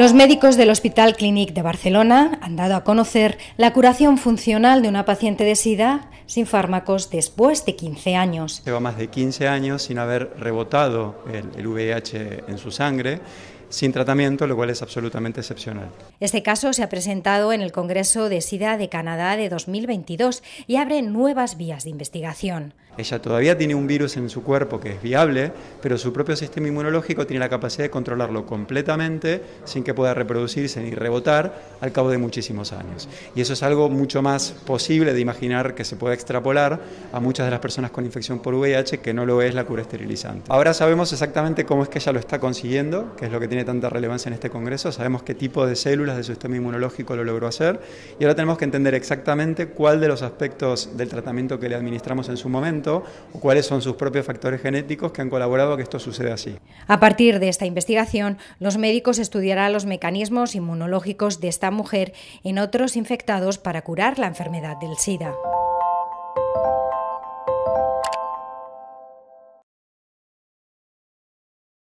Los médicos del Hospital Clínic de Barcelona han dado a conocer la curación funcional de una paciente de SIDA sin fármacos después de 15 años. Lleva más de 15 años sin haber rebotado el, el VIH en su sangre sin tratamiento, lo cual es absolutamente excepcional. Este caso se ha presentado en el Congreso de SIDA de Canadá de 2022 y abre nuevas vías de investigación. Ella todavía tiene un virus en su cuerpo que es viable, pero su propio sistema inmunológico tiene la capacidad de controlarlo completamente sin que pueda reproducirse ni rebotar al cabo de muchísimos años. Y eso es algo mucho más posible de imaginar que se pueda extrapolar a muchas de las personas con infección por VIH que no lo es la cura esterilizante. Ahora sabemos exactamente cómo es que ella lo está consiguiendo, que es lo que tiene tanta relevancia en este Congreso, sabemos qué tipo de células de su sistema inmunológico lo logró hacer y ahora tenemos que entender exactamente cuál de los aspectos del tratamiento que le administramos en su momento o cuáles son sus propios factores genéticos que han colaborado a que esto suceda así. A partir de esta investigación, los médicos estudiarán los mecanismos inmunológicos de esta mujer en otros infectados para curar la enfermedad del SIDA.